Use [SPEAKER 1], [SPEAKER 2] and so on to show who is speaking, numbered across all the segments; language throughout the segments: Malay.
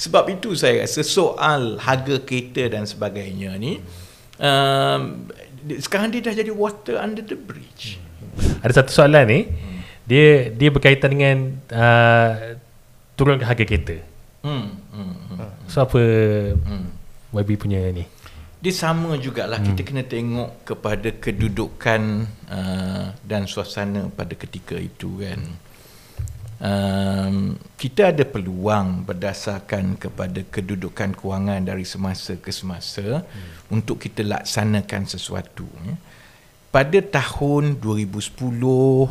[SPEAKER 1] Sebab itu saya rasa soal harga kereta dan sebagainya ni um, sekarang dia dah jadi water under the bridge. Hmm. Ada satu soalan ni. Dia dia berkaitan dengan uh, turun ke harga kereta. Hmm. hmm, hmm. So apa hmm. YB punya ni? Dia sama jugalah hmm. kita kena tengok kepada kedudukan uh, dan suasana pada ketika itu kan. Hmm um, kita ada peluang berdasarkan kepada kedudukan kewangan dari semasa ke semasa hmm. untuk kita laksanakan sesuatu ya. pada tahun 2010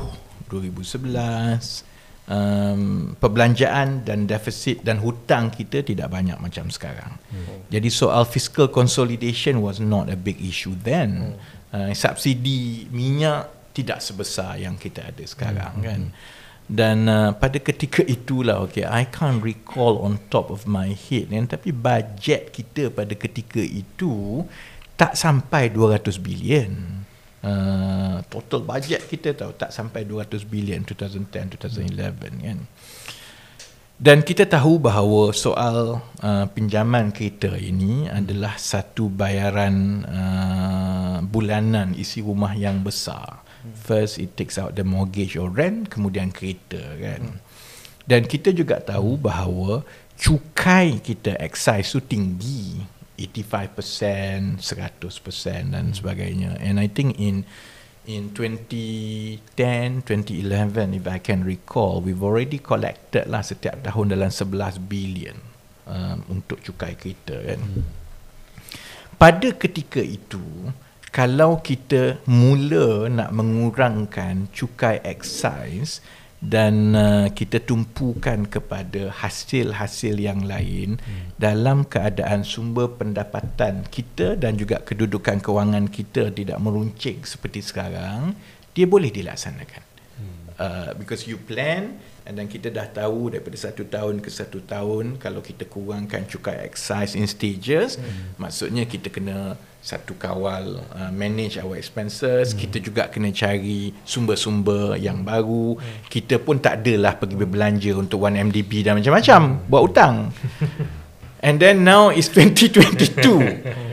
[SPEAKER 1] 2011 um perbelanjaan dan defisit dan hutang kita tidak banyak macam sekarang. Hmm. Jadi soal fiscal consolidation was not a big issue then. Hmm. Uh, subsidi minyak tidak sebesar yang kita ada sekarang hmm. kan. Hmm dan uh, pada ketika itulah okay i can't recall on top of my head kan tapi bajet kita pada ketika itu tak sampai 200 bilion uh, total bajet kita tahu tak sampai 200 bilion 2010 2011 kan dan kita tahu bahawa soal uh, pinjaman kita ini adalah satu bayaran uh, bulanan isi rumah yang besar Hmm. First it takes out the mortgage or rent, kemudian kereta kan. Hmm. Dan kita juga tahu bahawa cukai kita excise tu tinggi. 85%, 100% dan hmm. sebagainya. And I think in in 2010, 2011 if I can recall, we've already collected lah setiap tahun dalam 11 billion um, untuk cukai kita kan. Hmm. Pada ketika itu, kalau kita mula nak mengurangkan cukai excise dan uh, kita tumpukan kepada hasil-hasil yang lain hmm. dalam keadaan sumber pendapatan kita dan juga kedudukan kewangan kita tidak meruncing seperti sekarang dia boleh dilaksanakan Uh, because you plan and then kita dah tahu daripada satu tahun ke satu tahun kalau kita kurangkan cukai excise in stages mm. maksudnya kita kena satu kawal uh, manage our expenses mm. kita juga kena cari sumber-sumber yang baru mm. kita pun tak adalah pergi hmm. berbelanja untuk 1MDB dan macam-macam mm. buat hutang and then now is 2022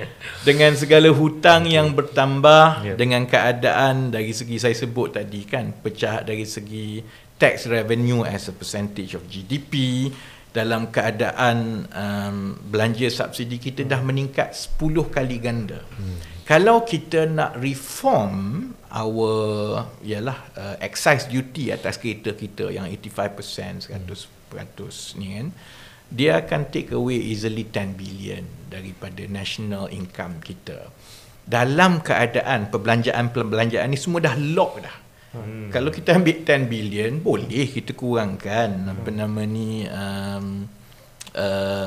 [SPEAKER 1] dengan segala hutang yang bertambah yeah. dengan keadaan dari segi saya sebut tadi kan pecah dari segi tax revenue as a percentage of GDP dalam keadaan um, belanja subsidi kita dah hmm. meningkat 10 kali ganda. Hmm. Kalau kita nak reform our ialah uh, excise duty atas kereta kita yang 85% 100% hmm. ni kan dia akan take away easily 10 billion daripada national income kita dalam keadaan perbelanjaan perbelanjaan ni semua dah lock dah hmm. kalau kita ambil 10 billion boleh kita kurangkan hmm. apa nama ni um, uh,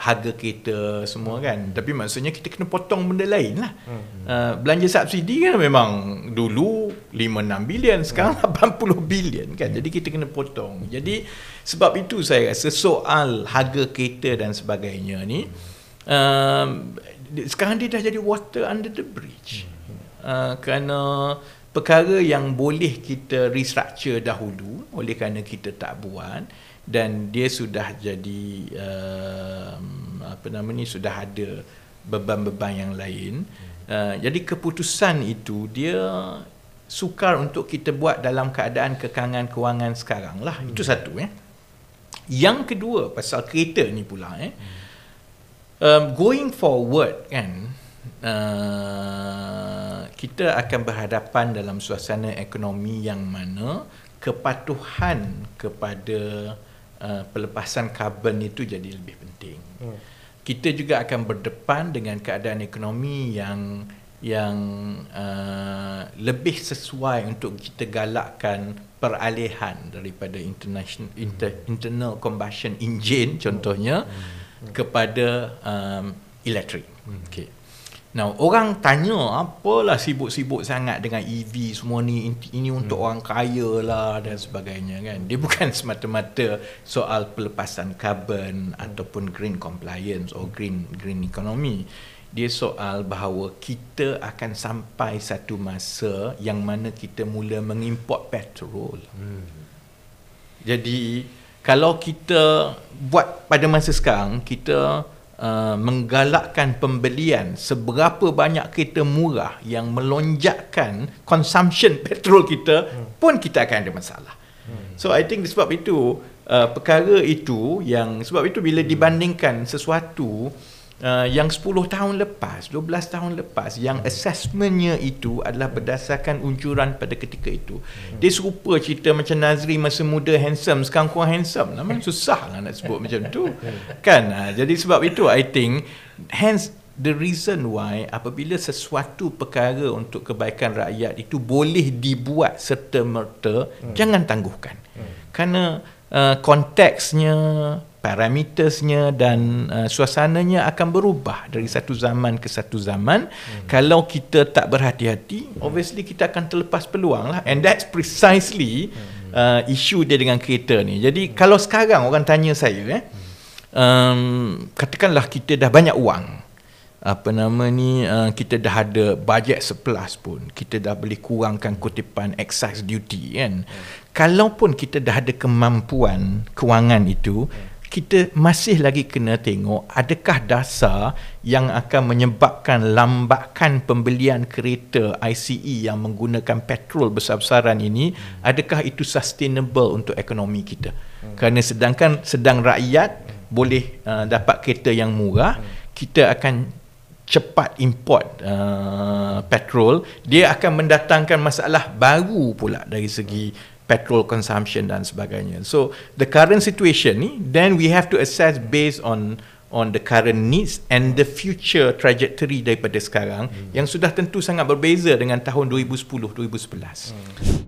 [SPEAKER 1] harga kereta semua kan hmm. tapi maksudnya kita kena potong benda lain lah hmm. uh, belanja subsidi kan memang dulu 5-6 bilion sekarang hmm. 80 bilion kan hmm. jadi kita kena potong hmm. jadi sebab itu saya rasa soal harga kereta dan sebagainya ni uh, sekarang dia dah jadi water under the bridge uh, kerana perkara yang boleh kita restructure dahulu oleh kerana kita tak buat dan dia sudah jadi um, apa nama ni sudah ada beban-beban yang lain uh, jadi keputusan itu dia sukar untuk kita buat dalam keadaan kekangan kewangan sekarang lah hmm. itu satu eh yang kedua pasal kereta ni pula eh um, going forward kan uh, kita akan berhadapan dalam suasana ekonomi yang mana kepatuhan kepada uh, pelepasan karbon itu jadi lebih penting. Hmm. Kita juga akan berdepan dengan keadaan ekonomi yang yang uh, lebih sesuai untuk kita galakkan peralihan daripada international inter, internal combustion engine contohnya hmm. Hmm. kepada um, elektrik. Hmm. Okay. Now, orang tanya apalah sibuk-sibuk sangat dengan EV semua ni ini hmm. untuk hmm. orang kaya lah dan sebagainya kan. Dia bukan semata-mata soal pelepasan carbon ataupun green compliance or green green economy. Dia soal bahawa kita akan sampai satu masa yang mana kita mula mengimport petrol. Hmm. Jadi kalau kita buat pada masa sekarang kita hmm uh, menggalakkan pembelian seberapa banyak kereta murah yang melonjakkan consumption petrol kita hmm. pun kita akan ada masalah. Hmm. So I think sebab itu uh, perkara itu yang sebab itu bila hmm. dibandingkan sesuatu Uh, yang 10 tahun lepas, 12 tahun lepas yang hmm. assessmentnya itu adalah berdasarkan uncuran pada ketika itu. Hmm. Dia serupa cerita macam Nazri masa muda handsome, sekarang kurang handsome. Lah. Memang susah lah nak sebut macam tu. Kan? Ha, jadi sebab itu I think hence the reason why apabila sesuatu perkara untuk kebaikan rakyat itu boleh dibuat serta merta hmm. jangan tangguhkan hmm. kerana uh, konteksnya parametersnya dan uh, suasananya akan berubah dari satu zaman ke satu zaman hmm. kalau kita tak berhati-hati hmm. obviously kita akan terlepas peluang lah and that's precisely hmm. uh, isu dia dengan kereta ni jadi hmm. kalau sekarang orang tanya saya eh um, katakanlah kita dah banyak wang apa nama ni uh, kita dah ada bajet seplas pun kita dah boleh kurangkan kutipan excise duty kan hmm. kalaupun kita dah ada kemampuan kewangan itu hmm kita masih lagi kena tengok adakah dasar yang akan menyebabkan lambakan pembelian kereta ICE yang menggunakan petrol besar-besaran ini hmm. adakah itu sustainable untuk ekonomi kita hmm. kerana sedangkan sedang rakyat hmm. boleh uh, dapat kereta yang murah hmm. kita akan cepat import uh, petrol dia akan mendatangkan masalah baru pula dari segi hmm petrol consumption dan sebagainya. So the current situation ni then we have to assess based on on the current needs and the future trajectory daripada sekarang hmm. yang sudah tentu sangat berbeza dengan tahun 2010 2011. Hmm.